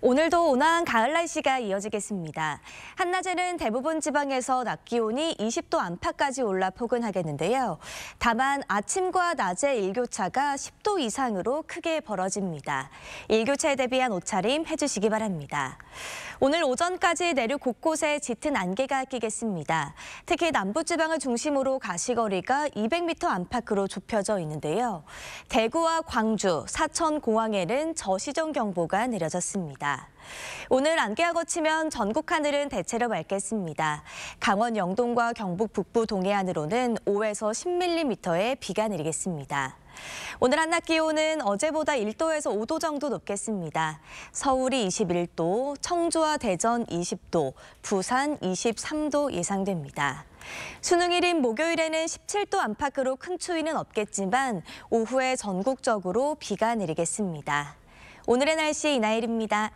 오늘도 온화한 가을 날씨가 이어지겠습니다. 한낮에는 대부분 지방에서 낮 기온이 20도 안팎까지 올라 포근하겠는데요. 다만 아침과 낮의 일교차가 10도 이상으로 크게 벌어집니다. 일교차에 대비한 옷차림 해주시기 바랍니다. 오늘 오전까지 내륙 곳곳에 짙은 안개가 끼겠습니다. 특히 남부지방을 중심으로 가시거리가 200m 안팎으로 좁혀져 있는데요. 대구와 광주, 사천 공항에는 저시정 경보가 내려졌습니다. 있습니다. 오늘 안개하고 치면 전국 하늘은 대체로 맑겠습니다. 강원 영동과 경북 북부 동해안으로는 5에서 10mm의 비가 내리겠습니다. 오늘 한낮 기온은 어제보다 1도에서 5도 정도 높겠습니다. 서울이 21도, 청주와 대전 20도, 부산 23도 예상됩니다. 수능일인 목요일에는 17도 안팎으로 큰 추위는 없겠지만 오후에 전국적으로 비가 내리겠습니다. 오늘의 날씨 이나일입니다.